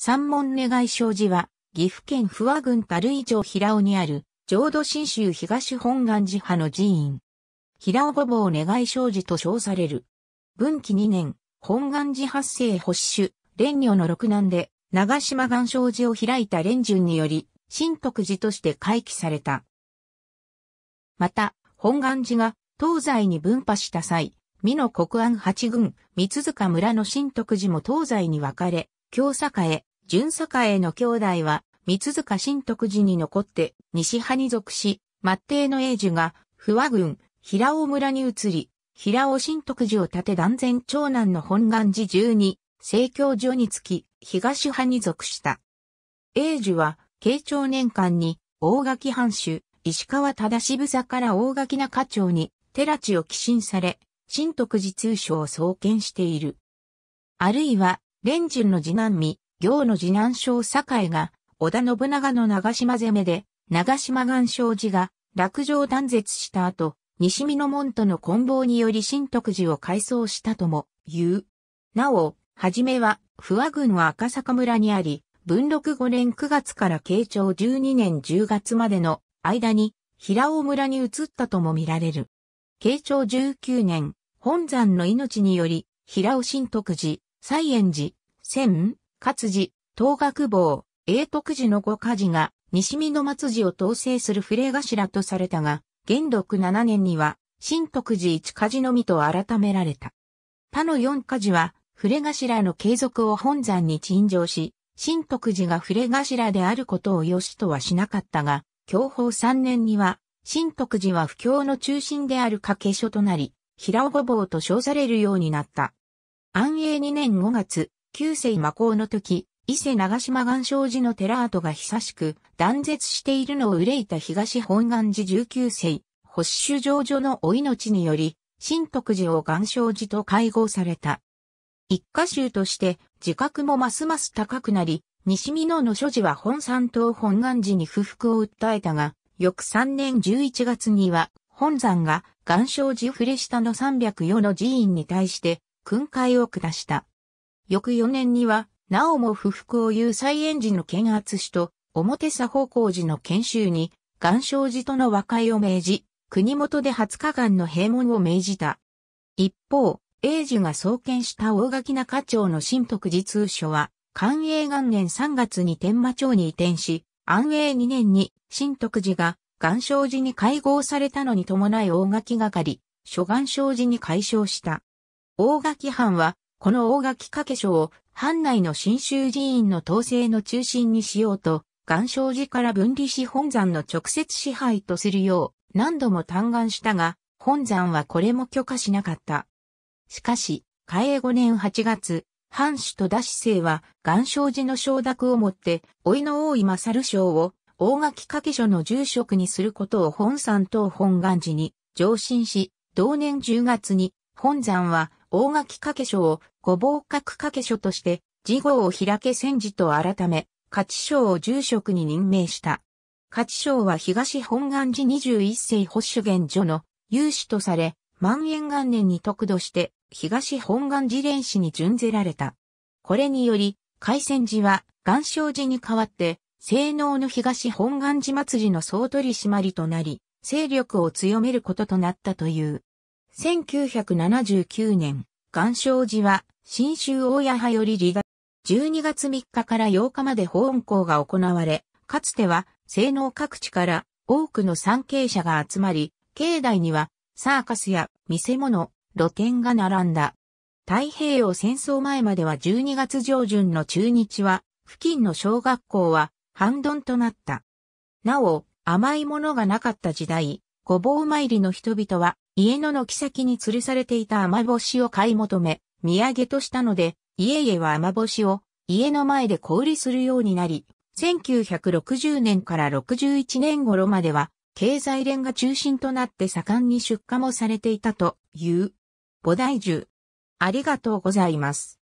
三門願い障子は、岐阜県不和郡樽井町平尾にある、浄土真宗東本願寺派の寺院。平尾母母願い障子と称される。文紀2年、本願寺発生保守、蓮女の六男で、長島願障子を開いた蓮順により、新徳寺として回帰された。また、本願寺が東西に分派した際、美濃国安八郡、三塚村の新徳寺も東西に分かれ、京へ純への兄弟は、三塚新徳寺に残って、西派に属し、末帝の英樹が、不和軍、平尾村に移り、平尾新徳寺を建て断然長男の本願寺中に、政教所につき、東派に属した。英樹は、慶長年間に、大垣藩主、石川忠志房から大垣中町に、寺地を寄進され、新徳寺通称を創建している。あるいは、蓮順の次男未、行の次男将堺が、織田信長の長島攻めで、長島岩昌寺が、落城断絶した後、西美の門との混合により新徳寺を改装したとも、言う。なお、はじめは、不和軍は赤坂村にあり、文禄5年9月から慶長12年10月までの間に、平尾村に移ったとも見られる。慶長19年、本山の命により、平尾新徳寺、西園寺、千、活字、東学坊、永徳寺の五家寺が、西見の松寺を統制する触れ頭とされたが、元禄七年には、新徳寺一家寺のみと改められた。他の四家寺は、触れ頭の継続を本山に陳情し、新徳寺が触れ頭であることを良しとはしなかったが、享保三年には、新徳寺は不況の中心である掛け所となり、平尾坊と称されるようになった。安永二年五月、旧世魔皇の時、伊勢長島岩生寺の寺跡が久しく断絶しているのを憂いた東本願寺19世、保守上女のお命により、新徳寺を岩生寺と会合された。一家衆として自覚もますます高くなり、西美濃の所持は本山東本願寺に不服を訴えたが、翌3年11月には、本山が岩生寺触れ下の304の寺院に対して、訓戒を下した。翌4年には、なおも不服を言う。再演時の検圧師と、表佐方向事の研修に、岩礁寺との和解を命じ、国元で20日間の閉門を命じた。一方、英治が創建した大垣中町の新徳寺通所は、寛永元年3月に天馬町に移転し、安永2年に新徳寺が岩礁寺に会合されたのに伴い大垣がかり、諸岩礁寺に解消した。大垣藩はこの大垣掛所を藩内の新州寺院の統制の中心にしようと、岩礁寺から分離し本山の直接支配とするよう何度も嘆願したが、本山はこれも許可しなかった。しかし、嘉永5年8月、藩主と田市政は岩礁寺の承諾をもって、老いの大井勝将を大垣掛所の住職にすることを本山と本願寺に上申し、同年10月に本山は大垣掛書を五芒閣掛書として、事後を開け戦時と改め、勝勝を住職に任命した。勝賞は東本願寺21世保守元所の有志とされ、万円元年に得度して、東本願寺連氏に準ぜられた。これにより、海戦寺は、岩礁寺に代わって、性能の東本願寺祭りの総取締りとなり、勢力を強めることとなったという。1979年、岩礁寺は、新州大谷派より離脱、12月3日から8日まで保温校が行われ、かつては、西能各地から多くの参詣者が集まり、境内には、サーカスや見せ物、露店が並んだ。太平洋戦争前までは12月上旬の中日は、付近の小学校は、半ドンとなった。なお、甘いものがなかった時代、ごぼう参りの人々は、家の軒先に吊るされていた雨しを買い求め、土産としたので、家々は雨しを家の前で小売りするようになり、1960年から61年頃までは、経済連が中心となって盛んに出荷もされていたという、菩提樹。ありがとうございます。